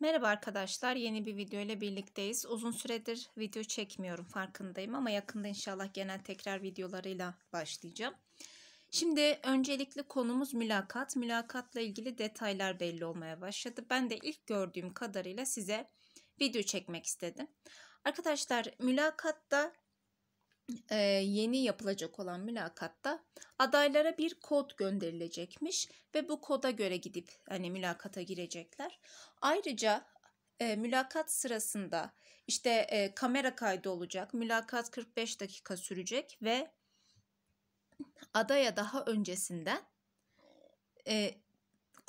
Merhaba arkadaşlar yeni bir video ile birlikteyiz. Uzun süredir video çekmiyorum farkındayım ama yakında inşallah genel tekrar videolarıyla başlayacağım. Şimdi öncelikli konumuz mülakat. Mülakatla ilgili detaylar belli olmaya başladı. Ben de ilk gördüğüm kadarıyla size video çekmek istedim. Arkadaşlar mülakatta e, yeni yapılacak olan mülakatta adaylara bir kod gönderilecekmiş ve bu koda göre gidip hani mülakata girecekler. Ayrıca e, mülakat sırasında işte e, kamera kaydı olacak. Mülakat 45 dakika sürecek ve adaya daha öncesinden e,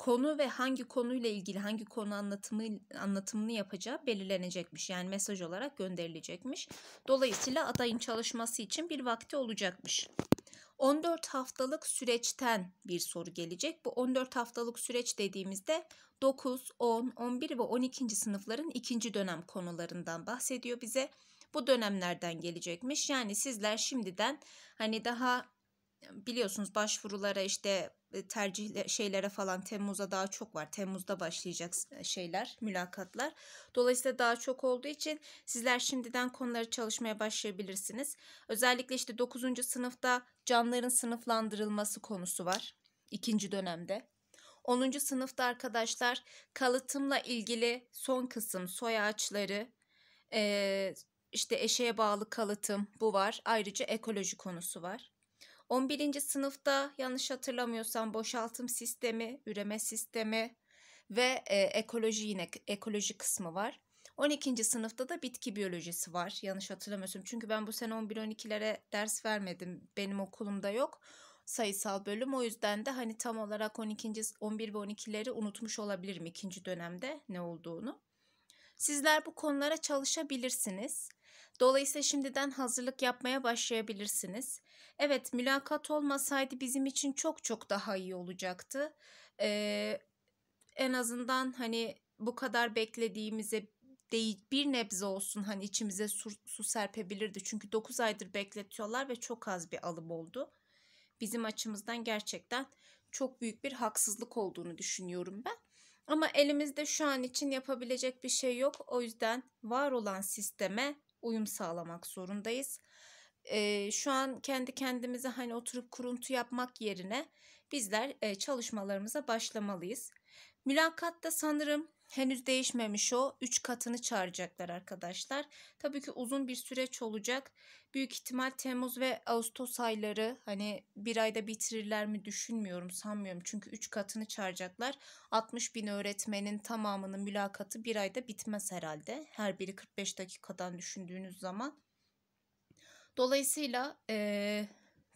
konu ve hangi konuyla ilgili hangi konu anlatımı anlatımını yapacağı belirlenecekmiş. Yani mesaj olarak gönderilecekmiş. Dolayısıyla adayın çalışması için bir vakti olacakmış. 14 haftalık süreçten bir soru gelecek. Bu 14 haftalık süreç dediğimizde 9, 10, 11 ve 12. sınıfların ikinci dönem konularından bahsediyor bize. Bu dönemlerden gelecekmiş. Yani sizler şimdiden hani daha biliyorsunuz başvurulara işte e, tercih şeylere falan Temmuz'a daha çok var. Temmuz'da başlayacak e, şeyler, mülakatlar. Dolayısıyla daha çok olduğu için sizler şimdiden konuları çalışmaya başlayabilirsiniz. Özellikle işte 9. sınıfta canların sınıflandırılması konusu var. ikinci dönemde. 10. sınıfta arkadaşlar kalıtımla ilgili son kısım soy ağaçları, e, işte eşeğe bağlı kalıtım bu var. Ayrıca ekoloji konusu var. 11. sınıfta yanlış hatırlamıyorsam boşaltım sistemi, üreme sistemi ve e, ekoloji yine ekoloji kısmı var. 12. sınıfta da bitki biyolojisi var. Yanlış hatırlamıyorsun Çünkü ben bu sene 11-12'lere ders vermedim. Benim okulumda yok sayısal bölüm. O yüzden de hani tam olarak 12. 11 ve 12'leri unutmuş olabilirim ikinci dönemde ne olduğunu. Sizler bu konulara çalışabilirsiniz. Dolayısıyla şimdiden hazırlık yapmaya başlayabilirsiniz. Evet mülakat olmasaydı bizim için çok çok daha iyi olacaktı. Ee, en azından hani bu kadar beklediğimize değil bir nebze olsun hani içimize su, su serpebilirdi. Çünkü 9 aydır bekletiyorlar ve çok az bir alım oldu. Bizim açımızdan gerçekten çok büyük bir haksızlık olduğunu düşünüyorum ben. Ama elimizde şu an için yapabilecek bir şey yok. O yüzden var olan sisteme uyum sağlamak zorundayız. E, şu an kendi kendimize hani oturup kuruntu yapmak yerine bizler e, çalışmalarımıza başlamalıyız. Mülakatta sanırım Henüz değişmemiş o. 3 katını çağıracaklar arkadaşlar. Tabii ki uzun bir süreç olacak. Büyük ihtimal Temmuz ve Ağustos ayları hani bir ayda bitirirler mi düşünmüyorum sanmıyorum. Çünkü 3 katını çağıracaklar. 60 bin öğretmenin tamamının mülakatı bir ayda bitmez herhalde. Her biri 45 dakikadan düşündüğünüz zaman. Dolayısıyla e,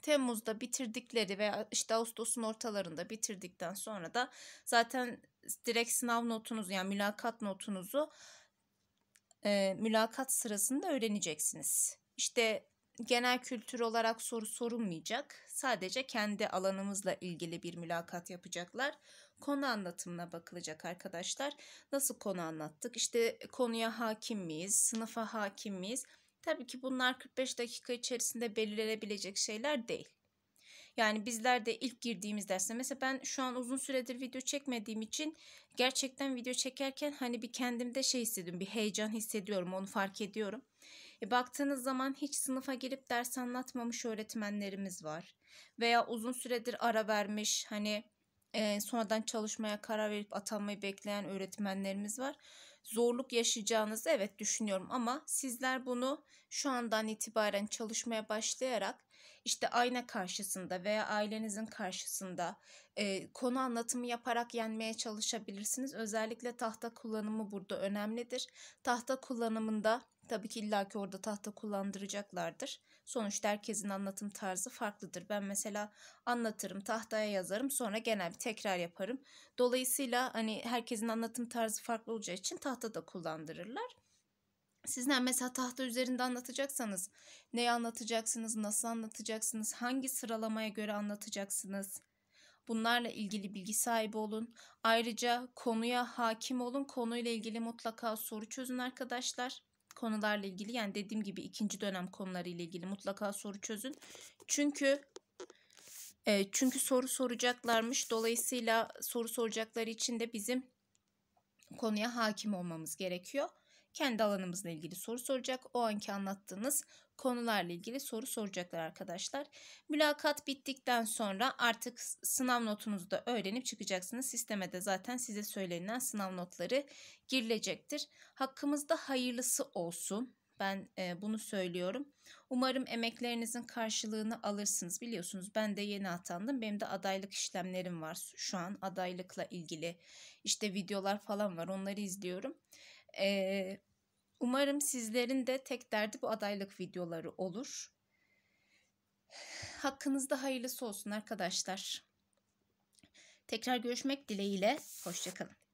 Temmuz'da bitirdikleri veya işte Ağustos'un ortalarında bitirdikten sonra da zaten direkt sınav notunuzu yani mülakat notunuzu e, mülakat sırasında öğreneceksiniz. İşte genel kültür olarak soru sorulmayacak. Sadece kendi alanımızla ilgili bir mülakat yapacaklar. Konu anlatımına bakılacak arkadaşlar. Nasıl konu anlattık? İşte konuya hakim miyiz? Sınıfa hakim miyiz? Tabii ki bunlar 45 dakika içerisinde belirlenebilecek şeyler değil. Yani bizler de ilk girdiğimiz derste mesela ben şu an uzun süredir video çekmediğim için gerçekten video çekerken hani bir kendimde şey hissediyorum bir heyecan hissediyorum onu fark ediyorum. E, baktığınız zaman hiç sınıfa girip ders anlatmamış öğretmenlerimiz var. Veya uzun süredir ara vermiş hani e, sonradan çalışmaya karar verip atanmayı bekleyen öğretmenlerimiz var. Zorluk yaşayacağınızı evet düşünüyorum ama sizler bunu şu andan itibaren çalışmaya başlayarak işte ayna karşısında veya ailenizin karşısında e, konu anlatımı yaparak yenmeye çalışabilirsiniz. Özellikle tahta kullanımı burada önemlidir. Tahta kullanımında tabii ki illaki orada tahta kullandıracaklardır. Sonuçta herkesin anlatım tarzı farklıdır. Ben mesela anlatırım, tahtaya yazarım, sonra genel bir tekrar yaparım. Dolayısıyla hani herkesin anlatım tarzı farklı olacağı için tahta da kullandırırlar. Sizden mesela tahta üzerinde anlatacaksanız neyi anlatacaksınız, nasıl anlatacaksınız, hangi sıralamaya göre anlatacaksınız? Bunlarla ilgili bilgi sahibi olun. Ayrıca konuya hakim olun. Konuyla ilgili mutlaka soru çözün arkadaşlar. Konularla ilgili yani dediğim gibi ikinci dönem konularıyla ilgili mutlaka soru çözün. Çünkü e, çünkü soru soracaklarmış. Dolayısıyla soru soracakları için de bizim konuya hakim olmamız gerekiyor kendi alanımızla ilgili soru soracak. O anki anlattığınız konularla ilgili soru soracaklar arkadaşlar. Mülakat bittikten sonra artık sınav notunuzu da öğrenip çıkacaksınız. Sisteme de zaten size söylenen sınav notları girilecektir. Hakkımızda hayırlısı olsun. Ben e, bunu söylüyorum. Umarım emeklerinizin karşılığını alırsınız. Biliyorsunuz ben de yeni atandım. Benim de adaylık işlemlerim var şu an. Adaylıkla ilgili işte videolar falan var. Onları izliyorum. Ee, umarım sizlerin de tek derdi bu adaylık videoları olur. Hakkınızda hayırlısı olsun arkadaşlar. Tekrar görüşmek dileğiyle. Hoşçakalın.